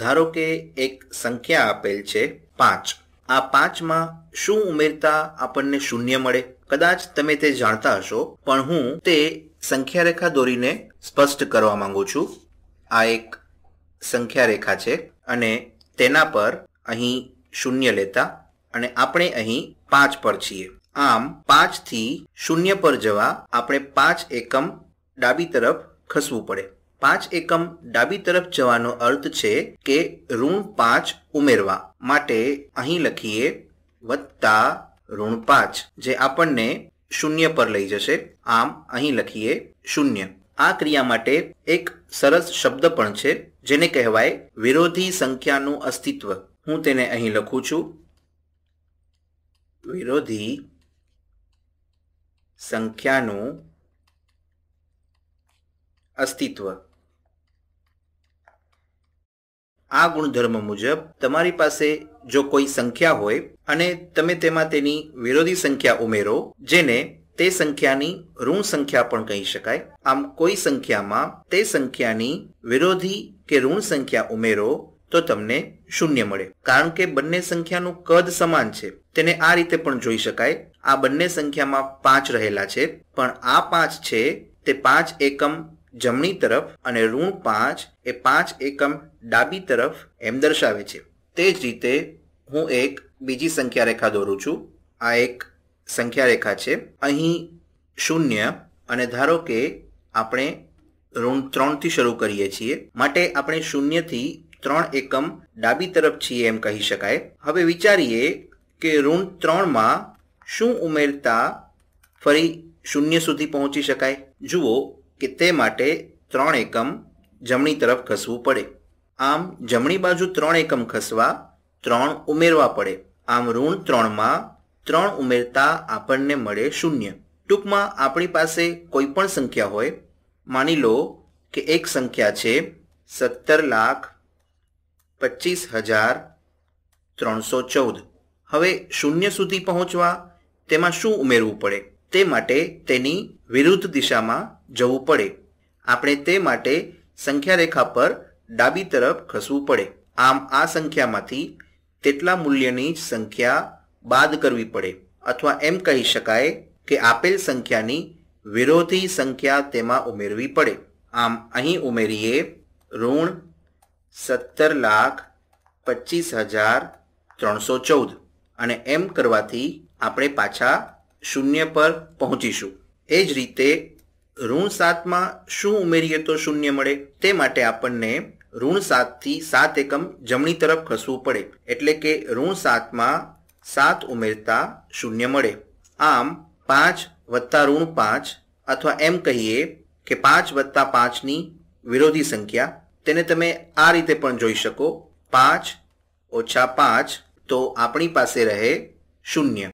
ધારો કે એક સંખ્યા આપેલ છે પાંચ આ પાંચમાં શું ઉમેરતા આપણને શૂન્ય મળે કદાચ તમે તે જાણતા હશો પણ હું તે સંખ્યા રેખા દોરીને સ્પષ્ટ કરવા માંગુ છું આ એક સંખ્યા રેખા છે અને તેના પર અહીં શૂન્ય લેતા અને આપણે અહીં પાંચ પર છીએ આમ પાંચથી શૂન્ય પર જવા આપણે પાંચ એકમ ડાબી તરફ ખસવું પડે પાંચ એકમ ડાબી તરફ જવાનો અર્થ છે કે ઋણ પાંચ ઉમેરવા માટે અહીં લખીએ વત્તા ઋણ પાંચ જે આપણને શૂન્ય પર લઈ જશે આમ અહીં લખીએ શૂન્ય આ ક્રિયા માટે એક સરસ શબ્દ પણ છે જેને કહેવાય વિરોધી સંખ્યાનું અસ્તિત્વ હું તેને અહીં લખું છું વિરોધી સંખ્યાનું અસ્તિત્વ આ ગુણધર્મ મુજબ તમારી પાસે જો કોઈ સંખ્યા હોય અને તમે તેમાં તેની વિરોધી સંખ્યા ઉમેરો જેને તે સંખ્યાની ઋણ સંખ્યા પણ કહી શકાય આમ કોઈ સંખ્યામાં તે સંખ્યાની વિરોધી કે ઋણ સંખ્યા ઉમેરો તો તમને શૂન્ય મળે કારણ કે બંને સંખ્યાનું કદ સમાન છે તેને આ રીતે પણ જોઈ શકાય આ બંને સંખ્યામાં પાંચ રહેલા છે પણ આ પાંચ છે તે પાંચ એકમ જમણી તરફ અને ઋણ પાંચ એ પાંચ એકમ ડાબી તરફ એમ દર્શાવે છે તે જ રીતે હું એક બીજી સંખ્યા રેખા દોરું છું આ એક સંખ્યા રેખા છે અહીં શૂન્ય અને ધારો કે આપણે ઋણ ત્રણથી શરૂ કરીએ છીએ માટે આપણે શૂન્યથી ત્રણ એકમ ડાબી તરફ છીએ એમ કહી શકાય હવે વિચારીએ કે ઋણ ત્રણમાં શું ઉમેરતા ફરી શૂન્ય સુધી પહોંચી શકાય જુઓ કે તે માટે ત્રણ એકમ જમણી તરફ ખસવું પડે આમ જમણી બાજુ ત્રણ એકમ ખસવા ત્રણ ઉમેરવા પડે આમ ઋણ ત્રણમાં ત્રણ ઉમેરતા આપણને મળે શૂન્ય ટૂંકમાં આપણી પાસે કોઈ પણ સંખ્યા હોય માની લો કે એક સંખ્યા છે સત્તર લાખ પચીસ હજાર ત્રણસો ચૌદ હવે શૂન્ય સુધી પહોંચવા તેમાં શું ઉમેરવું પડે તે માટે તેની વિરુદ્ધ દિશામાં જવું પડે આપણે તે માટે સંખ્યા રેખા પર ડાબી તરફ ખસવું પડે આમ આ સંખ્યામાંથી તેટલા મૂલ્યની જ સંખ્યા બાદ કરવી પડે અથવા એમ કહી શકાય કે આપેલ સંખ્યાની વિરોધી સંખ્યા તેમાં ઉમેરવી પડે આમ અહીં ઉમેરીએ ઋણ સત્તર લાખ પચીસ હજાર ત્રણસો ચૌદ અને એમ કરવાથી આપણે પાછા શૂન્ય પર પહોંચીશું એ જ રીતે ઋણ સાતમાં શું ઉમેરીએ તો શૂન્ય મળે તે માટે આપણને ઋણ સાતથી સાત એકમ જમણી તરફ ખસવું પડે એટલે કે ઋણ સાતમાં સાત ઉમેરતા શૂન્ય મળે આમ પાંચ વત્તા ઋણ પાંચ અથવા એમ કહીએ કે પાંચ વત્તા પાંચની વિરોધી સંખ્યા તેને તમે આ રીતે પણ જોઈ શકો પાંચ ઓછા પાંચ તો આપણી પાસે રહે શૂન્ય